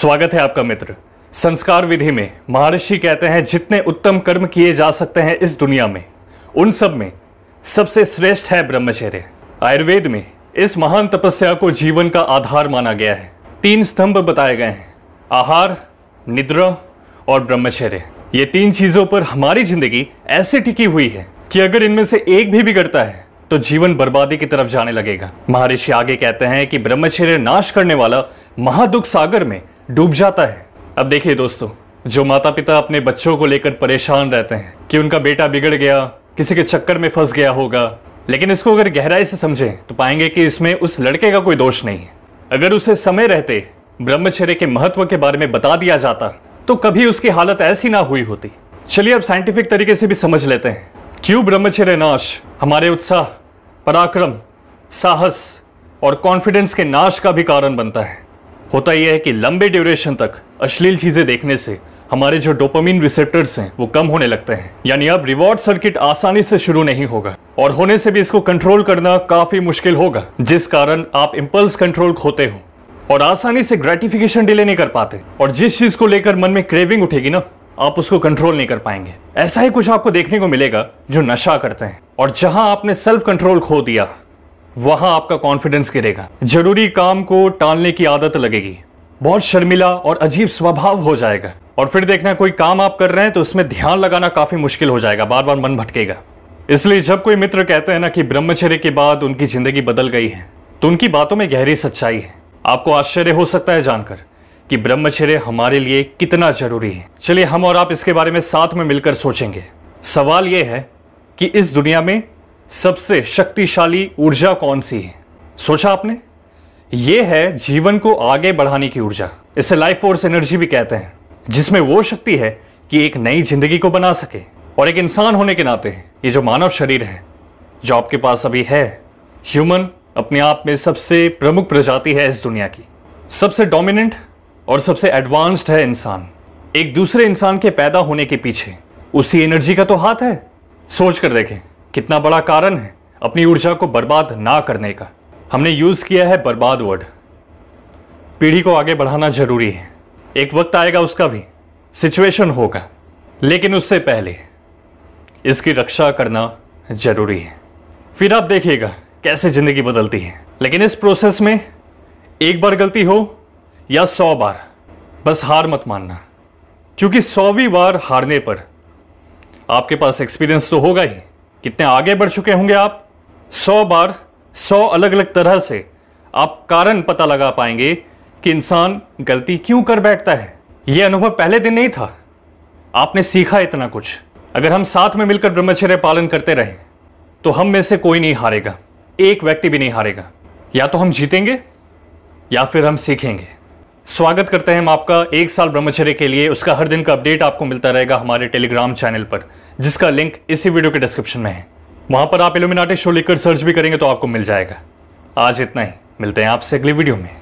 स्वागत है आपका मित्र संस्कार विधि में महर्षि कहते हैं जितने उत्तम कर्म किए जा सकते हैं इस दुनिया में उन सब में सबसे श्रेष्ठ है ब्रह्मचर्य आयुर्वेद में इस महान तपस्या को जीवन का आधार माना गया है तीन स्तंभ बताए गए हैं आहार निद्रा और ब्रह्मचर्य ये तीन चीज़ों पर हमारी जिंदगी ऐसे टिकी हुई है कि अगर इनमें से एक भी बिगड़ता है तो जीवन बर्बादी की तरफ जाने लगेगा महर्षि आगे कहते हैं कि ब्रह्मचर्य नाश करने वाला महादुख सागर में डूब जाता है अब देखिए दोस्तों जो माता पिता अपने बच्चों को लेकर परेशान रहते हैं कि उनका बेटा बिगड़ गया किसी के चक्कर में फंस गया होगा लेकिन इसको अगर गहराई से समझे तो पाएंगे कि इसमें उस लड़के का कोई दोष नहीं है अगर उसे समय रहते ब्रह्मचर्य के महत्व के बारे में बता दिया जाता तो कभी उसकी हालत ऐसी ना हुई होती चलिए अब साइंटिफिक तरीके से भी समझ लेते हैं क्यों ब्रह्मचर्य नाश हमारे उत्साह पराक्रम साहस और कॉन्फिडेंस के नाश का भी कारण बनता है होता यह है कि लंबे ड्यूरेशन तक अश्लील चीज़ें देखने से हमारे जो डोपामिन रिसेप्टर्स हैं वो कम होने लगते हैं यानी अब रिवॉर्ड सर्किट आसानी से शुरू नहीं होगा और होने से भी इसको कंट्रोल करना काफ़ी मुश्किल होगा जिस कारण आप इम्पल्स कंट्रोल खोते हो और आसानी से ग्रेटिफिकेशन डिले नहीं कर पाते और जिस चीज़ को लेकर मन में क्रेविंग उठेगी ना आप उसको कंट्रोल नहीं कर पाएंगे ऐसा ही कुछ आपको देखने को मिलेगा जो नशा करते हैं और जहां आपने सेल्फ कंट्रोल खो दिया वहां आपका कॉन्फिडेंस गिरेगा जरूरी काम को टालने की आदत लगेगी बहुत शर्मिला और अजीब स्वभाव हो जाएगा और फिर देखना कोई काम आप कर रहे हैं तो उसमें ध्यान लगाना काफी मुश्किल हो जाएगा बार बार मन भटकेगा इसलिए जब कोई मित्र कहते हैं ना कि ब्रह्मचर्य के बाद उनकी जिंदगी बदल गई है तो उनकी बातों में गहरी सच्चाई है आपको आश्चर्य हो सकता है जानकर कि ब्रह्मचर्य हमारे लिए कितना जरूरी है चलिए हम और आप इसके बारे में साथ में मिलकर सोचेंगे सवाल यह है कि इस दुनिया में सबसे शक्तिशाली ऊर्जा कौन सी है सोचा आपने ये है जीवन को आगे बढ़ाने की ऊर्जा इसे लाइफ फोर्स एनर्जी भी कहते हैं जिसमें वो शक्ति है कि एक नई जिंदगी को बना सके और एक इंसान होने के नाते ये जो मानव शरीर है जो आपके पास अभी है ह्यूमन अपने आप में सबसे प्रमुख प्रजाति है इस दुनिया की सबसे डोमिनेंट और सबसे एडवांस्ड है इंसान एक दूसरे इंसान के पैदा होने के पीछे उसी एनर्जी का तो हाथ है सोच कर देखें कितना बड़ा कारण है अपनी ऊर्जा को बर्बाद ना करने का हमने यूज़ किया है बर्बाद वर्ड पीढ़ी को आगे बढ़ाना जरूरी है एक वक्त आएगा उसका भी सिचुएशन होगा लेकिन उससे पहले इसकी रक्षा करना जरूरी है फिर आप देखिएगा कैसे ज़िंदगी बदलती है लेकिन इस प्रोसेस में एक बार गलती हो या सौ बार बस हार मत मानना क्योंकि सौवीं बार हारने पर आपके पास एक्सपीरियंस तो होगा ही कितने आगे बढ़ चुके होंगे आप सौ बार सौ अलग अलग तरह से आप कारण पता लगा पाएंगे कि इंसान गलती क्यों कर बैठता है यह अनुभव पहले दिन नहीं था आपने सीखा इतना कुछ अगर हम साथ में मिलकर ब्रह्मचर्य पालन करते रहे तो हम में से कोई नहीं हारेगा एक व्यक्ति भी नहीं हारेगा या तो हम जीतेंगे या फिर हम सीखेंगे स्वागत करते हैं हम आपका एक साल ब्रह्मचर्य के लिए उसका हर दिन का अपडेट आपको मिलता रहेगा हमारे टेलीग्राम चैनल पर जिसका लिंक इसी वीडियो के डिस्क्रिप्शन में है वहां पर आप एलोमिनाटे शो लिखकर सर्च भी करेंगे तो आपको मिल जाएगा आज इतना ही मिलते हैं आपसे अगली वीडियो में